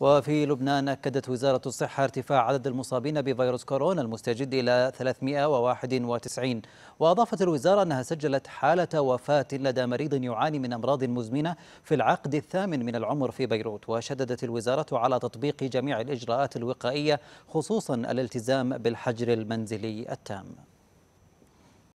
وفي لبنان أكدت وزارة الصحة ارتفاع عدد المصابين بفيروس كورونا المستجد إلى 391 وأضافت الوزارة أنها سجلت حالة وفاة لدى مريض يعاني من أمراض مزمنة في العقد الثامن من العمر في بيروت وشددت الوزارة على تطبيق جميع الإجراءات الوقائية خصوصا الالتزام بالحجر المنزلي التام